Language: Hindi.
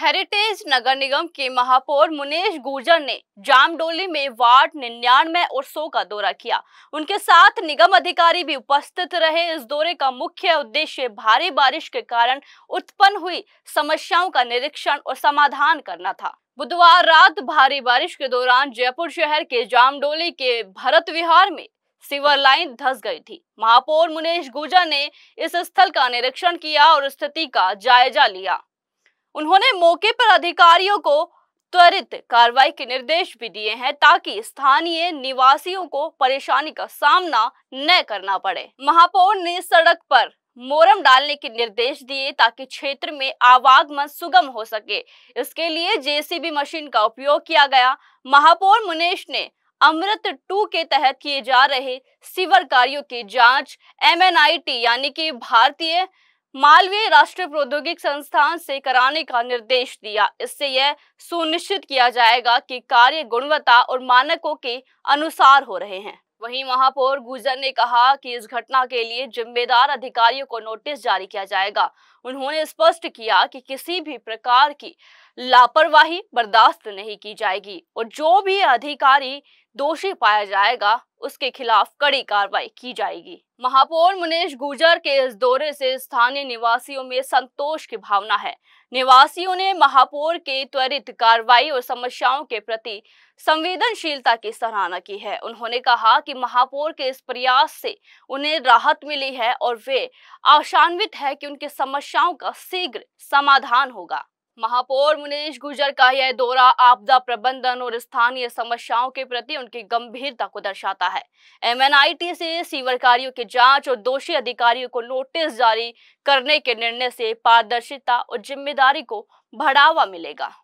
हेरिटेज नगर निगम के महापौर मुनेश गुर्जर ने जामडोली में वार्ड निन्यानवे और सौ का दौरा किया उनके साथ निगम अधिकारी भी उपस्थित रहे इस दौरे का मुख्य उद्देश्य भारी बारिश के कारण उत्पन्न हुई समस्याओं का निरीक्षण और समाधान करना था बुधवार रात भारी बारिश के दौरान जयपुर शहर के जामडोली के भरत विहार में सीवर लाइन धस गई थी महापौर मुनेश गुर्जर ने इस स्थल का निरीक्षण किया और स्थिति का जायजा लिया उन्होंने मौके पर अधिकारियों को त्वरित कार्रवाई के निर्देश भी दिए हैं ताकि स्थानीय निवासियों को परेशानी का सामना न करना पड़े महापौर ने सड़क पर मोरम डालने के निर्देश दिए ताकि क्षेत्र में आवागमन सुगम हो सके इसके लिए जेसीबी मशीन का उपयोग किया गया महापौर मुनेश ने अमृत टू के तहत किए जा रहे सीवर कार्यों की जांच एमएनआईटी यानी कि भारतीय मालवीय राष्ट्रीय प्रौद्योगिक संस्थान से कराने का निर्देश दिया इससे यह सुनिश्चित किया जाएगा कि कार्य गुणवत्ता और मानकों के अनुसार हो रहे हैं वहीं महापौर गुजर ने कहा कि इस घटना के लिए जिम्मेदार अधिकारियों को नोटिस जारी किया जाएगा उन्होंने स्पष्ट किया कि किसी भी प्रकार की लापरवाही बर्दाश्त नहीं की जाएगी और जो भी अधिकारी दोषी पाया जाएगा उसके खिलाफ कड़ी कार्रवाई की जाएगी महापौर मुनेश गुर्जर के इस दौरे से स्थानीय निवासियों में संतोष की भावना है निवासियों ने महापौर के त्वरित कार्रवाई और समस्याओं के प्रति संवेदनशीलता की सराहना की है उन्होंने कहा कि महापौर के इस प्रयास से उन्हें राहत मिली है और वे आशान्वित है कि उनकी समस्याओं का शीघ्र समाधान होगा महापौर मुनेश गुर्जर का यह दौरा आपदा प्रबंधन और स्थानीय समस्याओं के प्रति उनकी गंभीरता को दर्शाता है एम से सीवर कार्यो की जांच और दोषी अधिकारियों को नोटिस जारी करने के निर्णय से पारदर्शिता और जिम्मेदारी को बढ़ावा मिलेगा